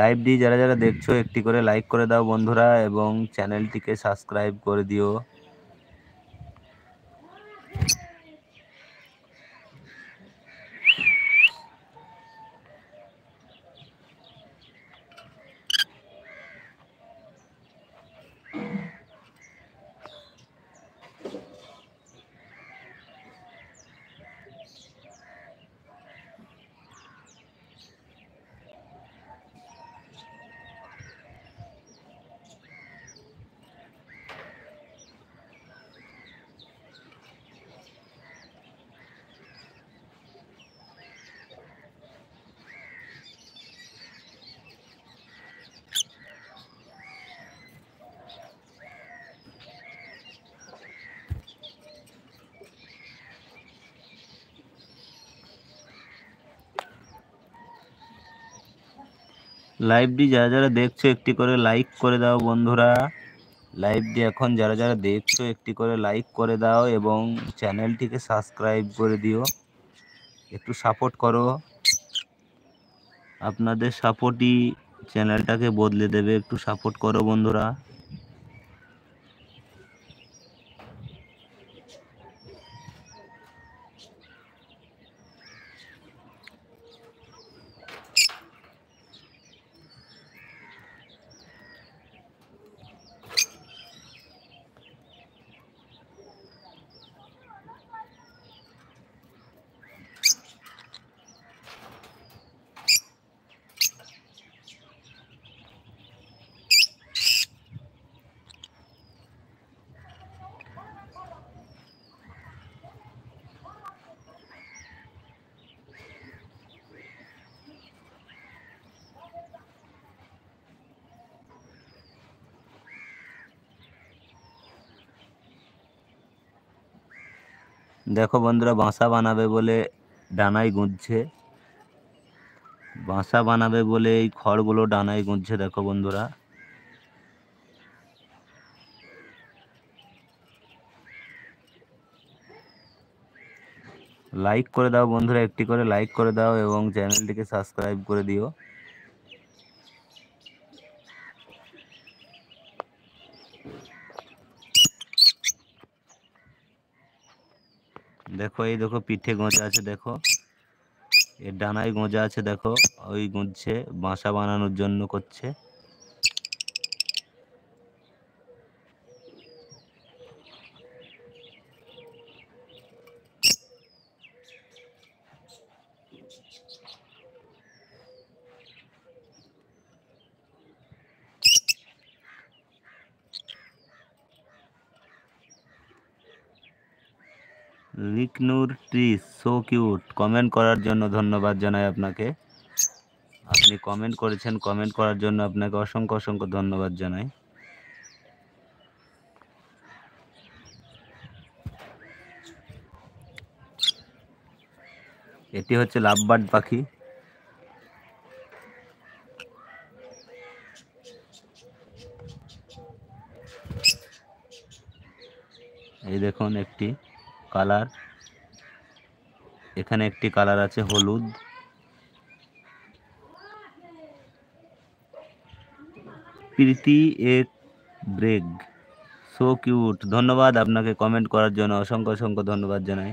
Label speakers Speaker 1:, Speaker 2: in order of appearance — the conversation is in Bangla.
Speaker 1: লাইভটি যারা যারা দেখছো একটি করে লাইক করে দাও বন্ধুরা এবং চ্যানেলটিকে সাবস্ক্রাইব করে দিও লাইভটি যারা যারা দেখছো একটি করে লাইক করে দাও বন্ধুরা লাইভটি এখন যারা যারা দেখছো একটি করে লাইক করে দাও এবং চ্যানেলটিকে সাবস্ক্রাইব করে দিও একটু সাপোর্ট করো আপনাদের সাপোর্টই চ্যানেলটাকে বদলে দেবে একটু সাপোর্ট করো বন্ধুরা দেখো বন্ধুরা বাসা বানাবে বলে ডানায় গুঁজছে বাসা বানাবে বলে এই খড়গুলো ডানায় গুঁজছে দেখো বন্ধুরা লাইক করে দাও বন্ধুরা একটি করে লাইক করে দাও এবং চ্যানেলটিকে সাবস্ক্রাইব করে দিও দেখো এই দেখো পিঠে গোঁজা আছে দেখো এর ডানায় গোঁজা আছে দেখো ওই গুঁজছে বাসা বানানোর জন্য করছে লিকনুর ট্রি সো কিউট কমেন্ট করার জন্য ধন্যবাদ জানাই আপনাকে আপনি কমেন্ট করেছেন কমেন্ট করার জন্য আপনাকে অসংখ্য অসংখ্য ধন্যবাদ জানাই এটি হচ্ছে লাভবার্ড পাখি এই দেখুন একটি কালার এখানে একটি কালার আছে হলুদ প্রীতি এক ব্রেক সো কিউট ধন্যবাদ আপনাকে কমেন্ট করার জন্য অসংখ্য অসংখ্য ধন্যবাদ জানাই